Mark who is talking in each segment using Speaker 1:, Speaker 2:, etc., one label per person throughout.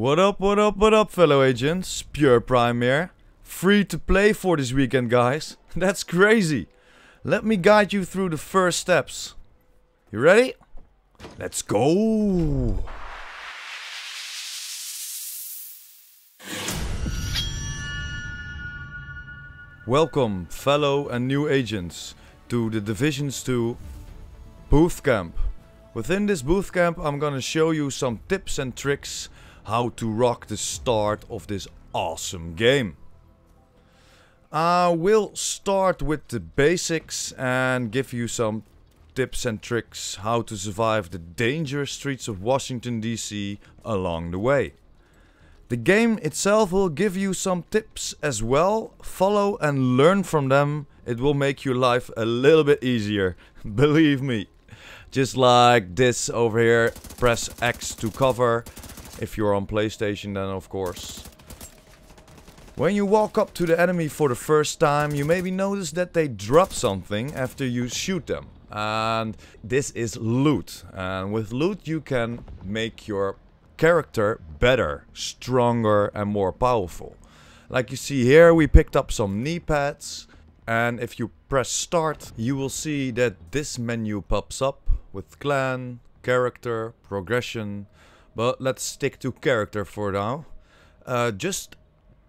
Speaker 1: What up, what up, what up, fellow agents? Pure Prime here. Free to play for this weekend, guys. That's crazy. Let me guide you through the first steps. You ready? Let's go! Welcome, fellow and new agents, to the Divisions 2 Booth Camp. Within this booth camp, I'm gonna show you some tips and tricks how to rock the start of this awesome game. I uh, will start with the basics and give you some tips and tricks how to survive the dangerous streets of Washington DC along the way. The game itself will give you some tips as well, follow and learn from them, it will make your life a little bit easier, believe me. Just like this over here, press X to cover, if you're on PlayStation, then of course. When you walk up to the enemy for the first time, you maybe notice that they drop something after you shoot them. And this is loot. And with loot you can make your character better, stronger and more powerful. Like you see here, we picked up some knee pads. And if you press start, you will see that this menu pops up with clan, character, progression, but let's stick to character for now. Uh, just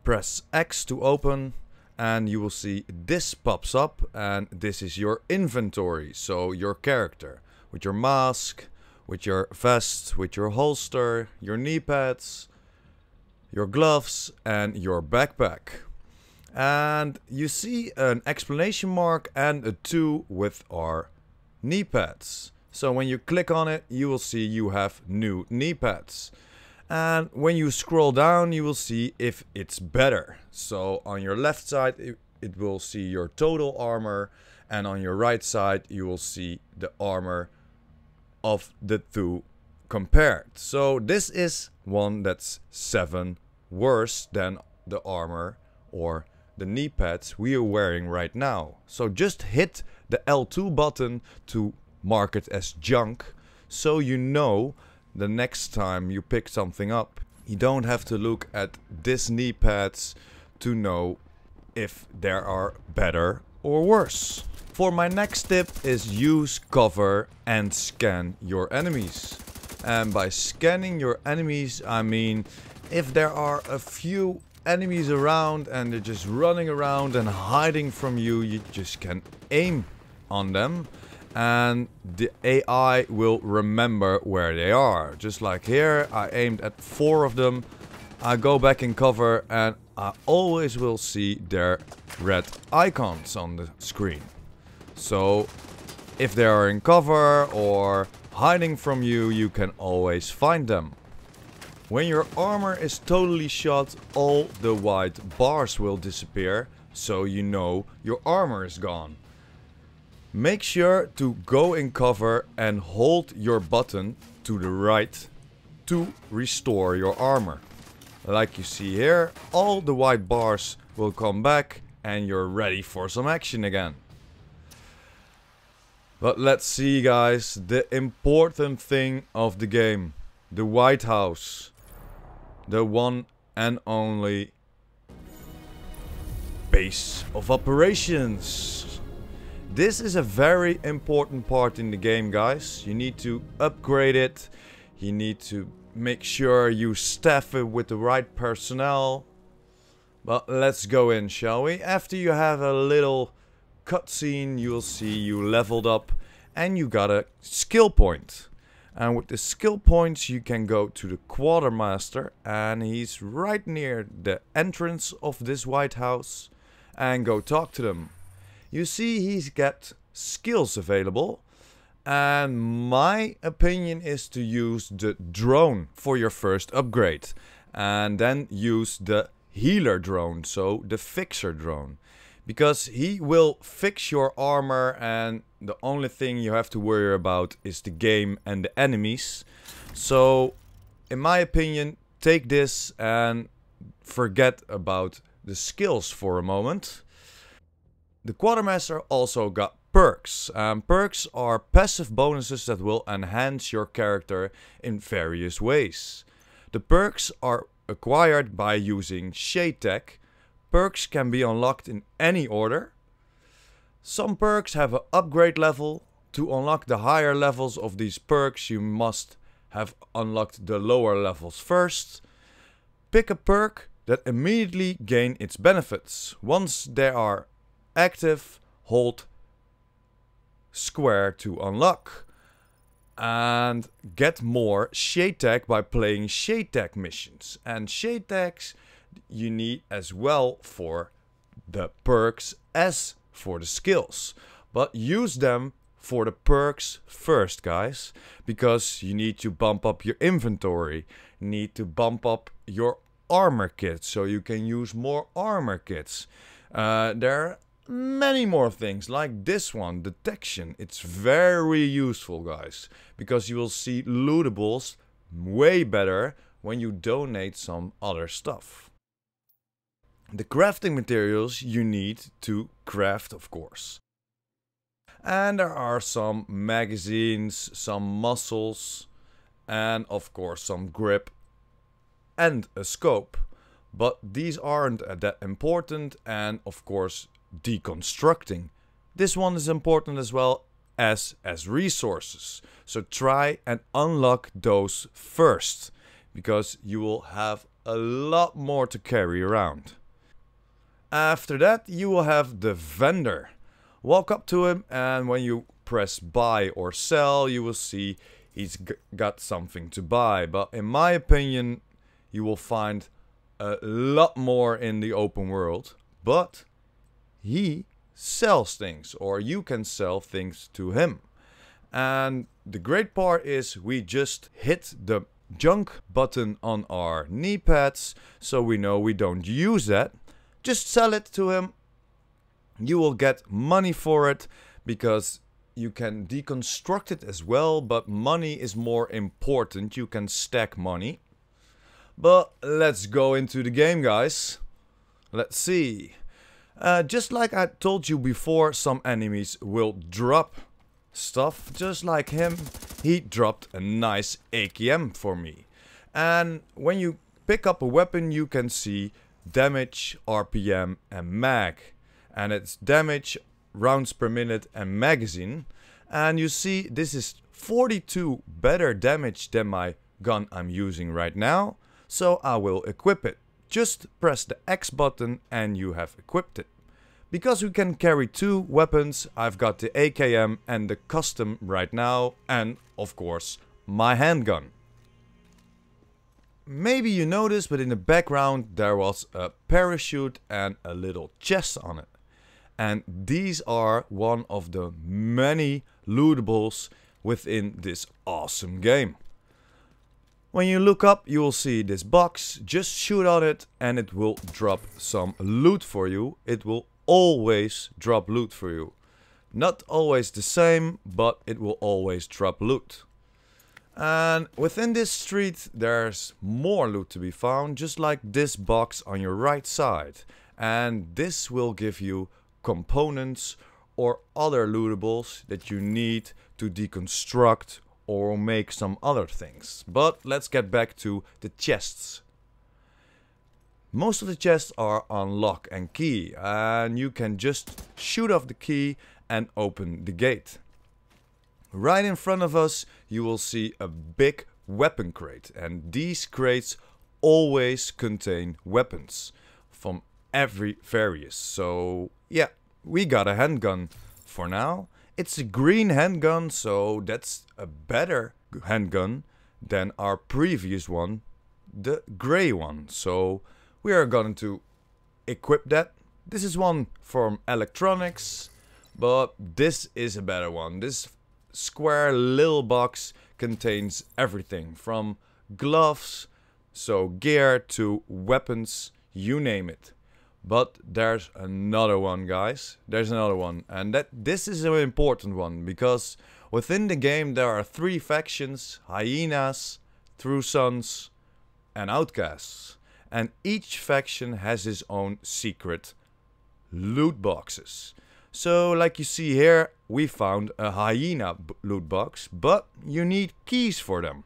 Speaker 1: press X to open and you will see this pops up and this is your inventory. So your character with your mask, with your vest, with your holster, your knee pads, your gloves and your backpack. And you see an explanation mark and a 2 with our knee pads. So when you click on it, you will see you have new knee pads. And when you scroll down, you will see if it's better. So on your left side, it, will see your total armor. And on your right side, you will see the armor of the two compared. So this is one that's seven worse than the armor or the knee pads we are wearing right now. So just hit the L2 button to market as junk so you know the next time you pick something up. You don't have to look at Disney pads to know if there are better or worse. For my next tip is use cover and scan your enemies. And by scanning your enemies I mean if there are a few enemies around and they're just running around and hiding from you, you just can aim on them and the AI will remember where they are. Just like here, I aimed at four of them. I go back in cover and I always will see their red icons on the screen. So if they are in cover or hiding from you, you can always find them. When your armor is totally shot, all the white bars will disappear, so you know your armor is gone. Make sure to go in cover and hold your button to the right to restore your armor. Like you see here, all the white bars will come back and you're ready for some action again. But let's see guys, the important thing of the game. The White House. The one and only base of operations. This is a very important part in the game, guys. You need to upgrade it. You need to make sure you staff it with the right personnel. But let's go in, shall we? After you have a little cutscene, you'll see you leveled up and you got a skill point. And with the skill points, you can go to the quartermaster and he's right near the entrance of this White House and go talk to them. You see he's got skills available. And my opinion is to use the drone for your first upgrade. And then use the healer drone, so the fixer drone. Because he will fix your armor and the only thing you have to worry about is the game and the enemies. So, in my opinion, take this and forget about the skills for a moment. The Quartermaster also got perks. Um, perks are passive bonuses that will enhance your character in various ways. The perks are acquired by using Shade Tech. Perks can be unlocked in any order. Some perks have an upgrade level. To unlock the higher levels of these perks, you must have unlocked the lower levels first. Pick a perk that immediately gain its benefits. Once there are active, hold square to unlock. And get more Shade tech by playing Shade tech missions. And Shade techs you need as well for the perks as for the skills. But use them for the perks first, guys. Because you need to bump up your inventory. Need to bump up your armor kits. So you can use more armor kits. Uh, there many more things like this one, detection. It's very useful, guys, because you will see lootables way better when you donate some other stuff. The crafting materials you need to craft, of course. And there are some magazines, some muscles, and of course some grip and a scope. But these aren't that important and of course deconstructing, this one is important as well as as resources. So try and unlock those first because you will have a lot more to carry around. After that, you will have the vendor. Walk up to him and when you press buy or sell, you will see he's got something to buy. But in my opinion, you will find a lot more in the open world. But he sells things or you can sell things to him. And the great part is we just hit the junk button on our knee pads so we know we don't use that. Just sell it to him. You will get money for it because you can deconstruct it as well, but money is more important. You can stack money. But let's go into the game, guys. Let's see. Uh, just like I told you before, some enemies will drop stuff. Just like him, he dropped a nice AKM for me. And when you pick up a weapon, you can see damage, RPM and mag. And it's damage, rounds per minute and magazine. And you see this is 42 better damage than my gun I'm using right now. So I will equip it. Just press the X button and you have equipped it. Because we can carry two weapons, I've got the AKM and the custom right now, and of course, my handgun. Maybe you noticed, but in the background there was a parachute and a little chest on it. And these are one of the many lootables within this awesome game. When you look up, you will see this box. Just shoot on it and it will drop some loot for you. It will always drop loot for you. Not always the same, but it will always drop loot. And within this street, there's more loot to be found, just like this box on your right side. And this will give you components or other lootables that you need to deconstruct or make some other things. But let's get back to the chests. Most of the chests are on lock and key and you can just shoot off the key and open the gate. Right in front of us you will see a big weapon crate and these crates always contain weapons from every various so yeah we got a handgun for now it's a green handgun, so that's a better handgun than our previous one, the grey one. So we are going to equip that. This is one from electronics, but this is a better one. This square little box contains everything from gloves, so gear to weapons, you name it. But there's another one, guys. There's another one. And that this is an important one, because within the game there are three factions, Hyenas, True Sons, and Outcasts. And each faction has its own secret loot boxes. So, like you see here, we found a hyena loot box, but you need keys for them.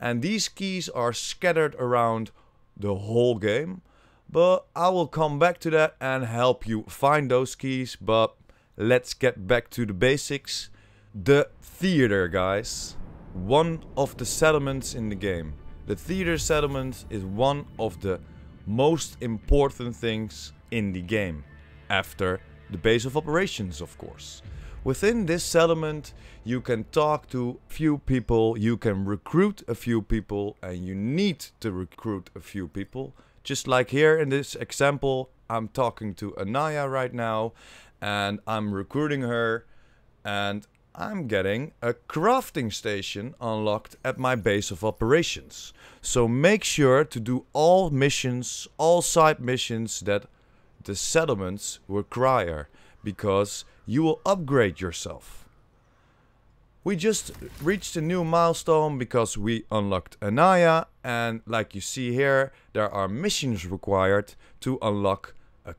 Speaker 1: And these keys are scattered around the whole game, but I will come back to that and help you find those keys. But let's get back to the basics. The theater, guys. One of the settlements in the game. The theater settlement is one of the most important things in the game. After the base of operations, of course. Within this settlement, you can talk to few people, you can recruit a few people, and you need to recruit a few people just like here in this example, I'm talking to Anaya right now and I'm recruiting her and I'm getting a crafting station unlocked at my base of operations. So make sure to do all missions, all side missions that the settlements require because you will upgrade yourself. We just reached a new milestone because we unlocked Anaya and like you see here, there are missions required to unlock a,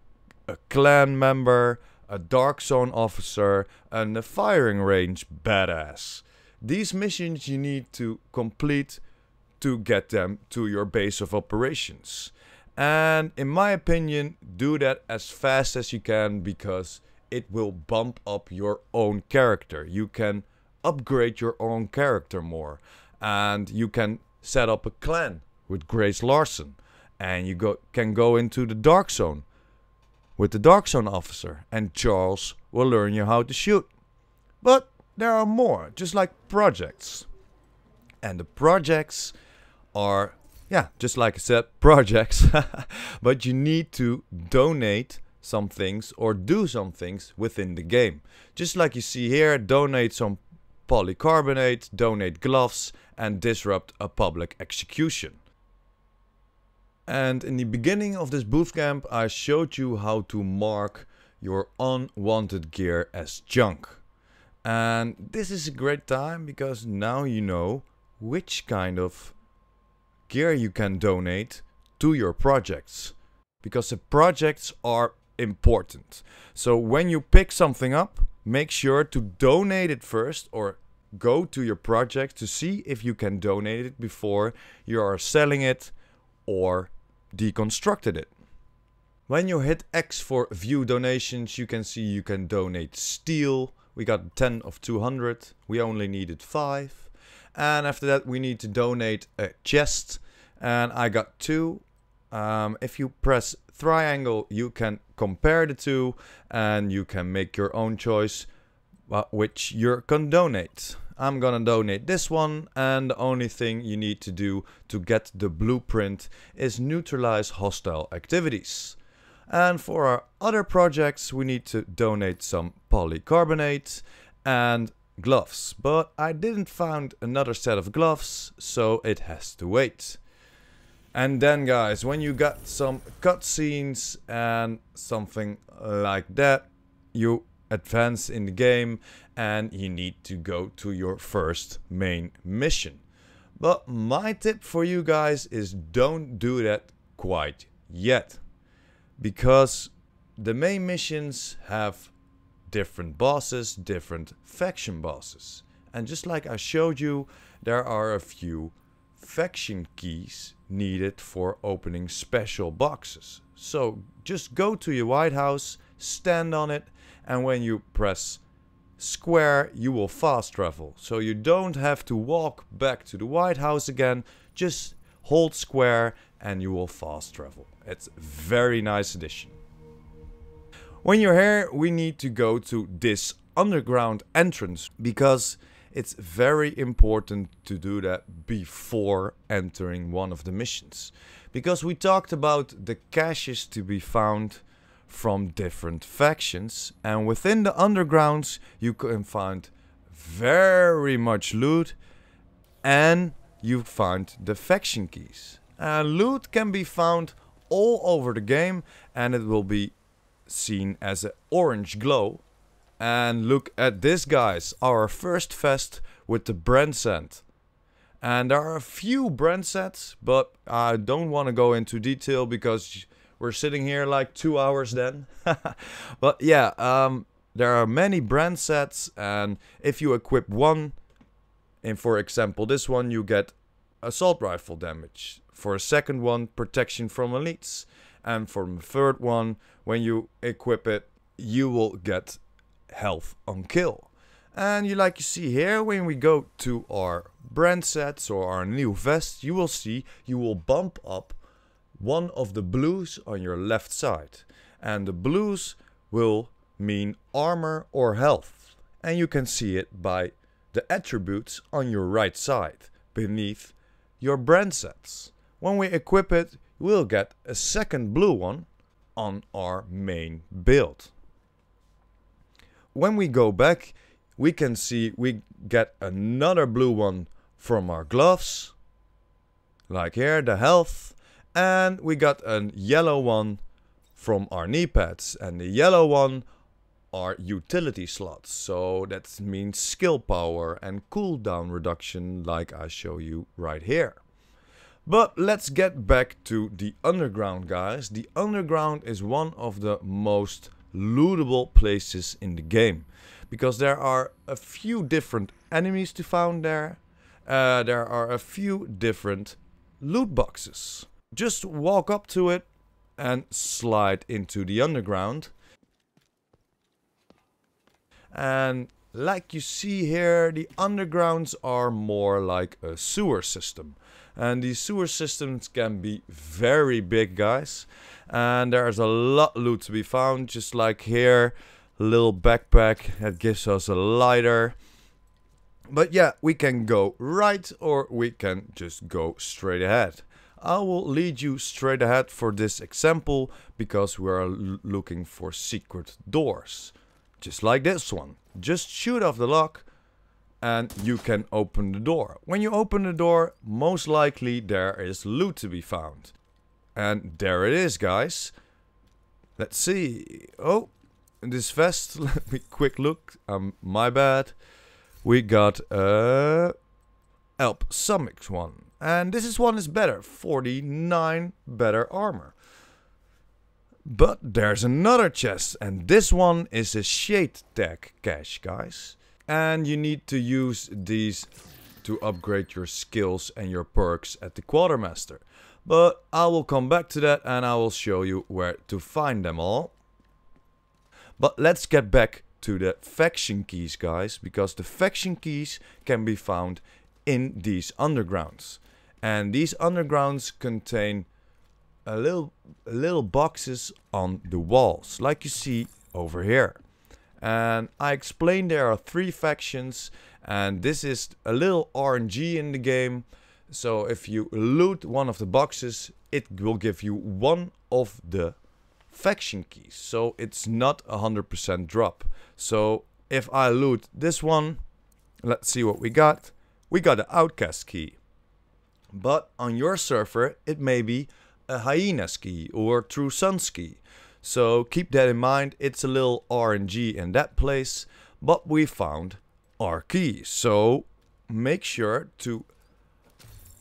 Speaker 1: a clan member, a Dark Zone officer and a firing range badass. These missions you need to complete to get them to your base of operations. And in my opinion, do that as fast as you can because it will bump up your own character. You can upgrade your own character more. And you can set up a clan with Grace Larson. And you go, can go into the Dark Zone with the Dark Zone officer. And Charles will learn you how to shoot. But there are more, just like projects. And the projects are, yeah, just like I said, projects. but you need to donate some things or do some things within the game. Just like you see here, donate some polycarbonate, donate gloves and disrupt a public execution. And in the beginning of this bootcamp I showed you how to mark your unwanted gear as junk. And this is a great time because now you know which kind of gear you can donate to your projects. Because the projects are important. So when you pick something up, make sure to donate it first or go to your project to see if you can donate it before you are selling it or deconstructed it. When you hit X for view donations, you can see you can donate steel. We got 10 of 200. We only needed 5. And after that, we need to donate a chest. And I got 2 um, if you press triangle, you can compare the two and you can make your own choice uh, which you can donate. I'm gonna donate this one and the only thing you need to do to get the blueprint is neutralize hostile activities. And for our other projects we need to donate some polycarbonate and gloves. But I didn't find another set of gloves so it has to wait. And then guys, when you got some cutscenes and something like that, you advance in the game and you need to go to your first main mission. But my tip for you guys is don't do that quite yet. Because the main missions have different bosses, different faction bosses. And just like I showed you, there are a few faction keys needed for opening special boxes. So just go to your White House, stand on it, and when you press square, you will fast travel. So you don't have to walk back to the White House again, just hold square and you will fast travel. It's a very nice addition. When you're here, we need to go to this underground entrance because it's very important to do that before entering one of the missions. Because we talked about the caches to be found from different factions. And within the undergrounds you can find very much loot. And you find the faction keys. And loot can be found all over the game and it will be seen as an orange glow and look at this guys, our first fest with the brand scent. And there are a few brand sets, but I don't want to go into detail because we're sitting here like two hours then. but yeah, um, there are many brand sets and if you equip one, and for example this one you get assault rifle damage. For a second one, protection from elites. And for the third one, when you equip it, you will get health on kill. And you like you see here, when we go to our brand sets or our new vests, you will see you will bump up one of the blues on your left side. And the blues will mean armor or health. And you can see it by the attributes on your right side, beneath your brand sets. When we equip it, we'll get a second blue one on our main build when we go back, we can see we get another blue one from our gloves. Like here, the health. And we got a yellow one from our knee pads. And the yellow one are utility slots. So that means skill power and cooldown reduction like I show you right here. But let's get back to the underground guys. The underground is one of the most lootable places in the game. Because there are a few different enemies to find there. Uh, there are a few different loot boxes. Just walk up to it and slide into the underground. And like you see here, the undergrounds are more like a sewer system. And these sewer systems can be very big, guys. And there's a lot loot to be found, just like here. Little backpack that gives us a lighter. But yeah, we can go right or we can just go straight ahead. I will lead you straight ahead for this example because we are looking for secret doors. Just like this one. Just shoot off the lock and you can open the door. When you open the door, most likely there is loot to be found. And there it is, guys. Let's see. Oh, this vest. Let me quick look. Um, my bad. We got a uh, Alp Summix one. And this is one is better. 49 better armor. But there's another chest. And this one is a Shade Tech cache, guys. And you need to use these to upgrade your skills and your perks at the Quartermaster. But I will come back to that and I will show you where to find them all. But let's get back to the faction keys, guys, because the faction keys can be found in these undergrounds. And these undergrounds contain a little little boxes on the walls, like you see over here and I explained there are three factions and this is a little RNG in the game so if you loot one of the boxes it will give you one of the faction keys so it's not a hundred percent drop so if I loot this one let's see what we got we got an outcast key but on your server it may be a hyenas key or true sun's key so keep that in mind, it's a little RNG in that place, but we found our keys. So make sure to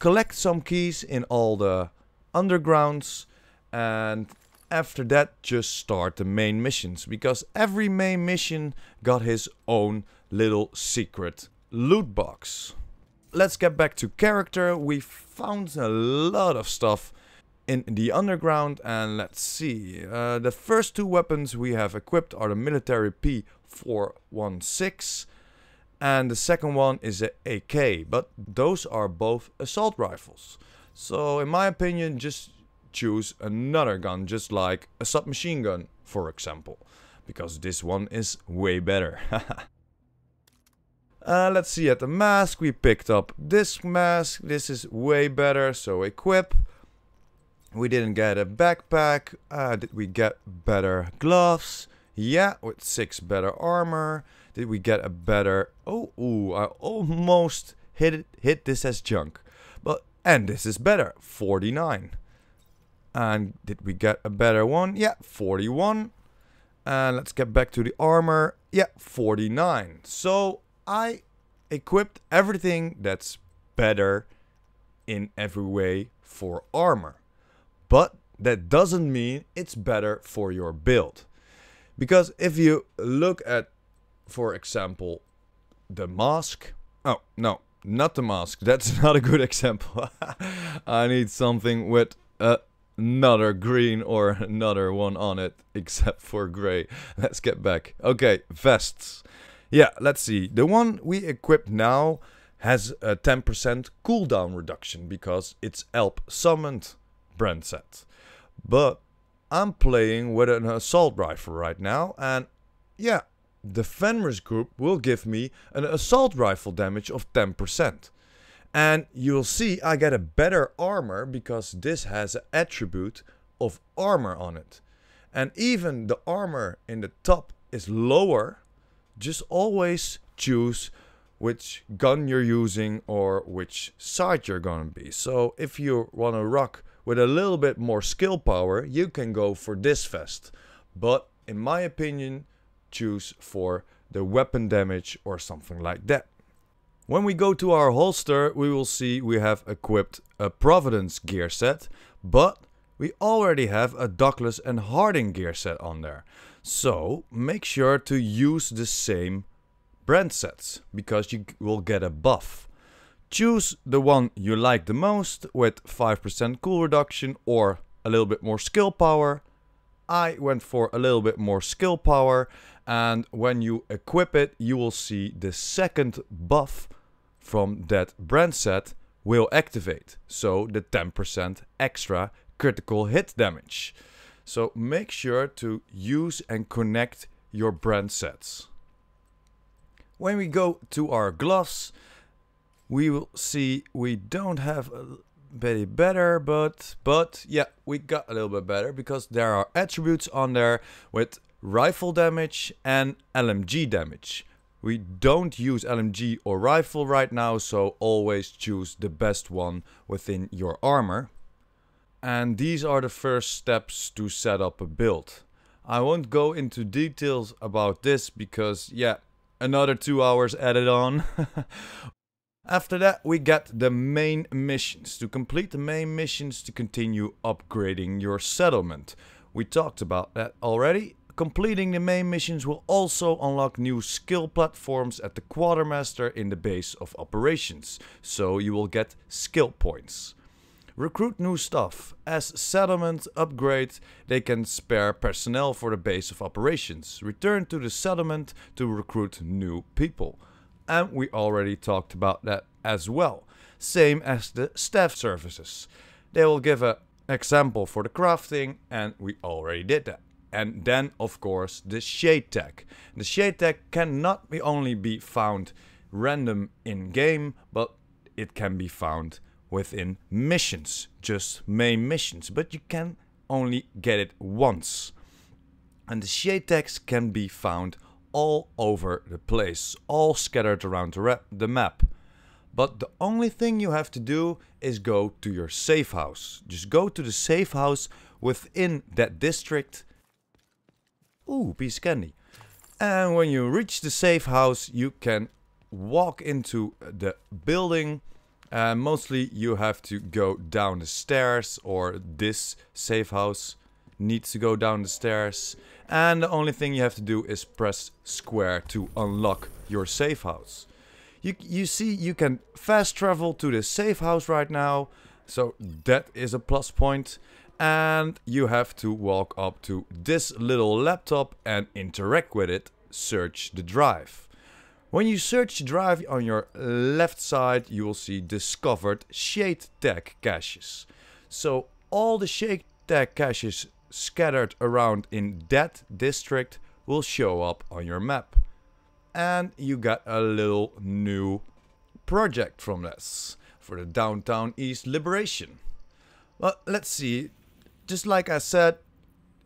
Speaker 1: collect some keys in all the undergrounds and after that just start the main missions because every main mission got his own little secret loot box. Let's get back to character. We found a lot of stuff in the underground and let's see. Uh, the first two weapons we have equipped are the military P416 and the second one is the AK, but those are both assault rifles. So in my opinion, just choose another gun, just like a submachine gun, for example, because this one is way better. uh, let's see, at the mask we picked up this mask, this is way better, so equip. We didn't get a backpack. Uh, did we get better gloves? Yeah, with six better armor. Did we get a better... Oh, ooh, I almost hit it, hit this as junk. But And this is better, 49. And did we get a better one? Yeah, 41. And let's get back to the armor. Yeah, 49. So I equipped everything that's better in every way for armor. But that doesn't mean it's better for your build. Because if you look at, for example, the mask. Oh, no, not the mask. That's not a good example. I need something with another green or another one on it, except for gray. Let's get back. Okay, vests. Yeah, let's see. The one we equip now has a 10% cooldown reduction because it's Elp summoned brand sets, But I'm playing with an assault rifle right now and yeah, the Fenris group will give me an assault rifle damage of 10%. And you'll see I get a better armor because this has an attribute of armor on it. And even the armor in the top is lower, just always choose which gun you're using or which side you're gonna be. So if you wanna rock with a little bit more skill power, you can go for this vest. But in my opinion, choose for the weapon damage or something like that. When we go to our holster, we will see we have equipped a Providence gear set, but we already have a Douglas and Harding gear set on there. So make sure to use the same brand sets because you will get a buff. Choose the one you like the most with 5% cool reduction or a little bit more skill power. I went for a little bit more skill power and when you equip it you will see the second buff from that brand set will activate. So the 10% extra critical hit damage. So make sure to use and connect your brand sets. When we go to our gloves, we will see we don't have a bit better but but yeah we got a little bit better because there are attributes on there with rifle damage and LMG damage we don't use LMG or rifle right now so always choose the best one within your armor and these are the first steps to set up a build I won't go into details about this because yeah another two hours added on After that we get the main missions. To complete the main missions to continue upgrading your settlement. We talked about that already. Completing the main missions will also unlock new skill platforms at the Quartermaster in the base of operations, so you will get skill points. Recruit new staff. As settlement upgrade, they can spare personnel for the base of operations. Return to the settlement to recruit new people and we already talked about that as well. Same as the staff services. They will give an example for the crafting, and we already did that. And then, of course, the shade tag. The shade tag cannot be only be found random in game, but it can be found within missions, just main missions, but you can only get it once. And the shade tags can be found all over the place, all scattered around the, the map. But the only thing you have to do is go to your safe house. Just go to the safe house within that district. Ooh, piece of candy. And when you reach the safe house, you can walk into the building. And mostly you have to go down the stairs or this safe house needs to go down the stairs. And the only thing you have to do is press square to unlock your safe house. You, you see you can fast travel to the safe house right now. So that is a plus point. And you have to walk up to this little laptop and interact with it. Search the drive. When you search drive on your left side, you will see discovered Shade Tech caches. So all the Shade Tech caches scattered around in that district will show up on your map. And you got a little new project from this for the downtown east liberation. Well, let's see. Just like I said,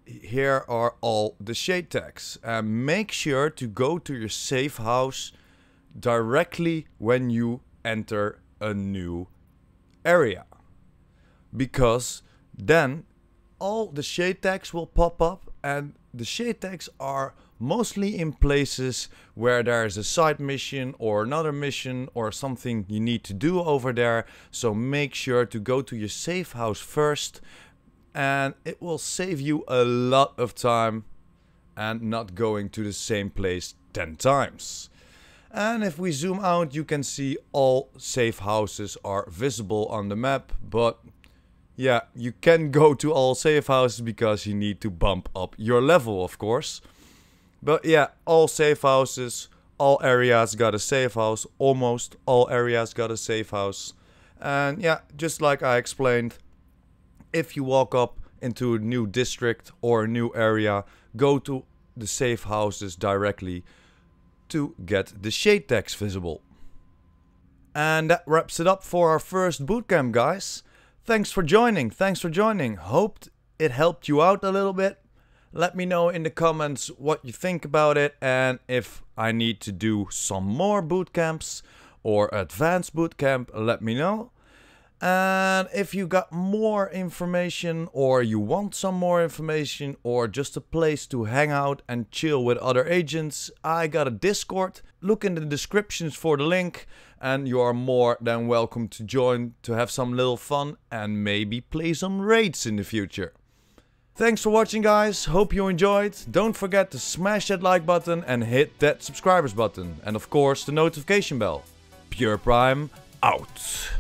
Speaker 1: here are all the shade tags. Uh, make sure to go to your safe house directly when you enter a new area. Because then all the shade tags will pop up and the shade tags are mostly in places where there is a side mission or another mission or something you need to do over there. So make sure to go to your safe house first and it will save you a lot of time and not going to the same place 10 times. And if we zoom out, you can see all safe houses are visible on the map, but yeah, you can go to all safe houses because you need to bump up your level, of course. But yeah, all safe houses, all areas got a safe house, almost all areas got a safe house. And yeah, just like I explained, if you walk up into a new district or a new area, go to the safe houses directly to get the shade text visible. And that wraps it up for our first bootcamp, guys. Thanks for joining. Thanks for joining. Hoped it helped you out a little bit. Let me know in the comments what you think about it and if I need to do some more boot camps or advanced boot camp, let me know. And if you got more information or you want some more information or just a place to hang out and chill with other agents, I got a Discord. Look in the descriptions for the link and you are more than welcome to join to have some little fun and maybe play some raids in the future. Thanks for watching guys, hope you enjoyed. Don't forget to smash that like button and hit that subscribers button. And of course the notification bell. Pure Prime out.